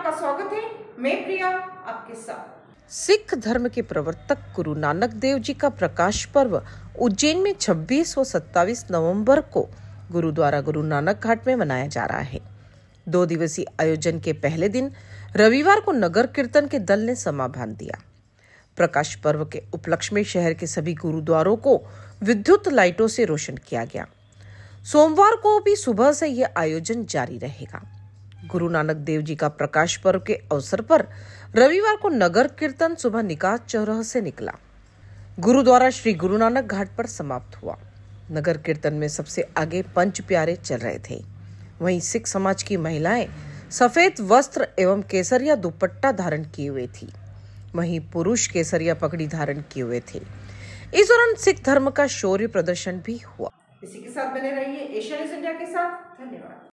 आपका स्वागत है मैं प्रिया आपके साथ सिख धर्म के प्रवर्तक गुरु नानक देव जी का प्रकाश पर्व उज्जैन में 26 और 27 नवंबर को गुरुद्वारा गुरु नानक घाट में मनाया जा रहा है दो दिवसीय आयोजन के पहले दिन रविवार को नगर कीर्तन के दल ने समा बांध दिया प्रकाश पर्व के उपलक्ष्य में शहर के सभी गुरुद्वारों को विद्युत लाइटों से रोशन किया गया सोमवार को भी सुबह से यह आयोजन जारी रहेगा गुरु नानक देव जी का प्रकाश पर्व के अवसर पर रविवार को नगर कीर्तन सुबह निकास चौराह से निकला गुरुद्वारा श्री गुरु नानक घाट पर समाप्त हुआ नगर कीर्तन में सबसे आगे पंच प्यारे चल रहे थे वहीं सिख समाज की महिलाएं सफेद वस्त्र एवं केसरिया दुपट्टा धारण किए हुए थी वहीं पुरुष केसरिया पगड़ी धारण किए हुए थे इस दौरान सिख धर्म का शौर्य प्रदर्शन भी हुआ इसी के साथ बने रहिए एशियन इंडिया के साथ धन्यवाद